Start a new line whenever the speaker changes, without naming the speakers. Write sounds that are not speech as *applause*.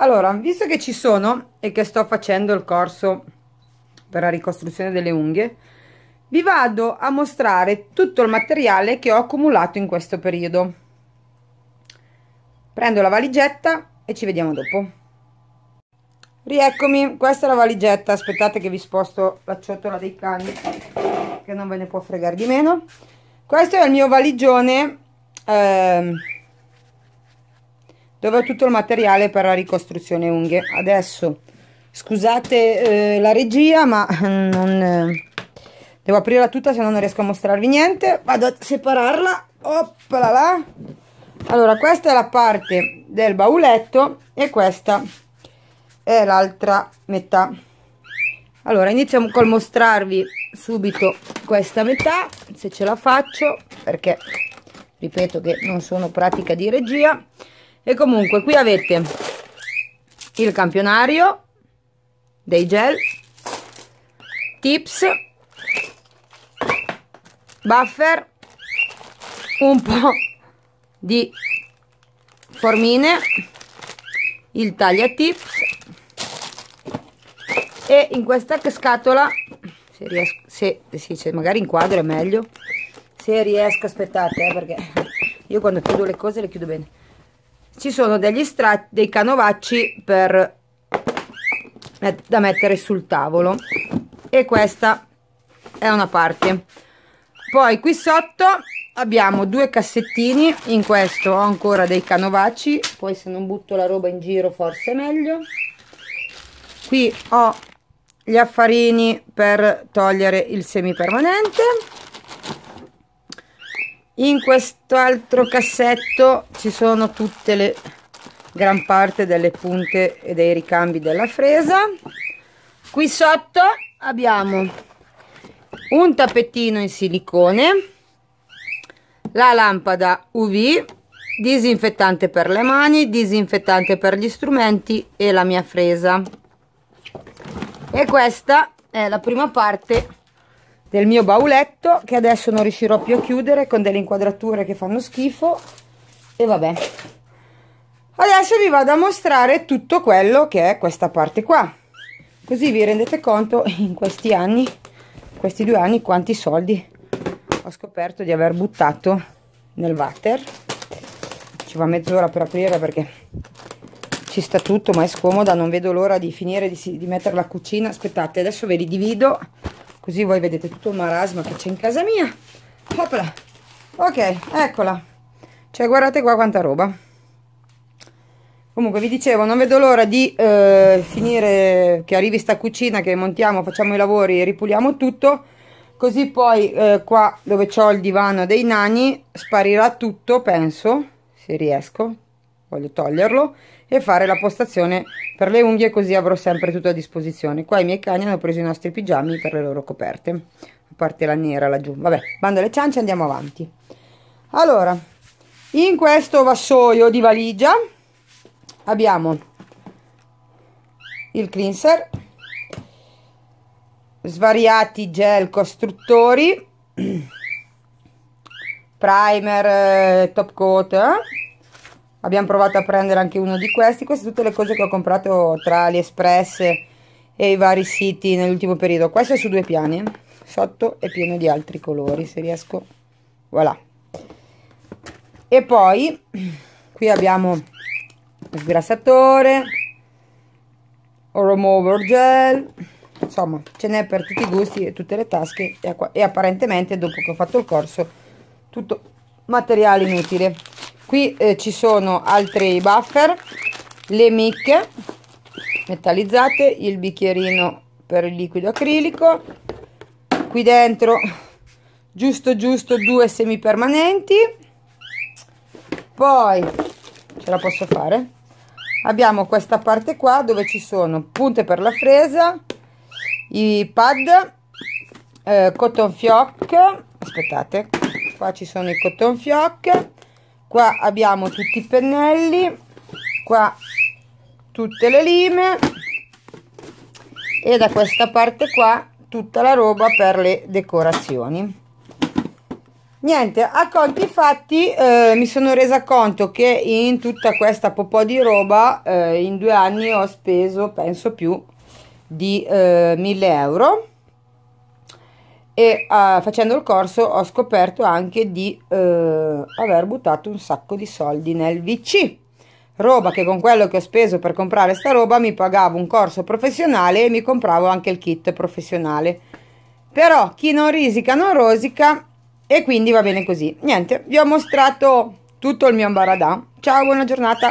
allora visto che ci sono e che sto facendo il corso per la ricostruzione delle unghie vi vado a mostrare tutto il materiale che ho accumulato in questo periodo prendo la valigetta e ci vediamo dopo rieccomi questa è la valigetta aspettate che vi sposto la ciotola dei cani che non ve ne può fregare di meno questo è il mio valigione eh, dove ho tutto il materiale per la ricostruzione unghie adesso scusate eh, la regia ma *laughs* non eh, devo aprirla tutta se no non riesco a mostrarvi niente vado a separarla oppala là allora questa è la parte del bauletto e questa è l'altra metà allora iniziamo col mostrarvi subito questa metà se ce la faccio perché ripeto che non sono pratica di regia e comunque qui avete il campionario dei gel tips buffer un po' di formine il taglia tips e in questa scatola se riesco se, sì, se magari inquadro è meglio se riesco aspettate eh, perché io quando chiudo le cose le chiudo bene ci sono degli strati, dei canovacci per, da mettere sul tavolo e questa è una parte poi qui sotto abbiamo due cassettini in questo ho ancora dei canovacci poi se non butto la roba in giro forse è meglio qui ho gli affarini per togliere il semi permanente in quest'altro cassetto ci sono tutte le gran parte delle punte e dei ricambi della fresa qui sotto abbiamo un tappetino in silicone la lampada UV disinfettante per le mani disinfettante per gli strumenti e la mia fresa e questa è la prima parte del mio bauletto che adesso non riuscirò più a chiudere con delle inquadrature che fanno schifo e vabbè adesso vi vado a mostrare tutto quello che è questa parte qua così vi rendete conto in questi anni questi due anni quanti soldi ho scoperto di aver buttato nel water ci va mezz'ora per aprire perché ci sta tutto ma è scomoda non vedo l'ora di finire di, di mettere la cucina aspettate adesso ve li divido così voi vedete tutto il marasma che c'è in casa mia Opla. ok eccola cioè guardate qua quanta roba comunque vi dicevo non vedo l'ora di eh, finire che arrivi sta cucina che montiamo facciamo i lavori e ripuliamo tutto così poi eh, qua dove c'ho il divano dei nani sparirà tutto penso se riesco voglio toglierlo e fare la postazione per le unghie così avrò sempre tutto a disposizione qua i miei cani hanno preso i nostri pigiami per le loro coperte a parte la nera laggiù vabbè bando alle ciance andiamo avanti allora in questo vassoio di valigia abbiamo il cleanser svariati gel costruttori *clears throat* primer eh, top coat eh? abbiamo provato a prendere anche uno di questi queste sono tutte le cose che ho comprato tra AliExpress e i vari siti nell'ultimo periodo questo è su due piani sotto è pieno di altri colori se riesco voilà e poi qui abbiamo il sgrassatore remover gel insomma ce n'è per tutti i gusti e tutte le tasche e apparentemente dopo che ho fatto il corso tutto materiale inutile qui eh, ci sono altri buffer le micche metallizzate il bicchierino per il liquido acrilico qui dentro giusto giusto due semi permanenti poi ce la posso fare abbiamo questa parte qua dove ci sono punte per la fresa i pad eh, cotton fioc aspettate qua ci sono i cotton fioc qua abbiamo tutti i pennelli qua tutte le lime e da questa parte qua tutta la roba per le decorazioni niente a conti fatti eh, mi sono resa conto che in tutta questa popò di roba eh, in due anni ho speso penso più di eh, 1000 euro e uh, facendo il corso ho scoperto anche di uh, aver buttato un sacco di soldi nel VC roba che con quello che ho speso per comprare sta roba mi pagavo un corso professionale e mi compravo anche il kit professionale però chi non risica non rosica e quindi va bene così niente vi ho mostrato tutto il mio ambaradà ciao buona giornata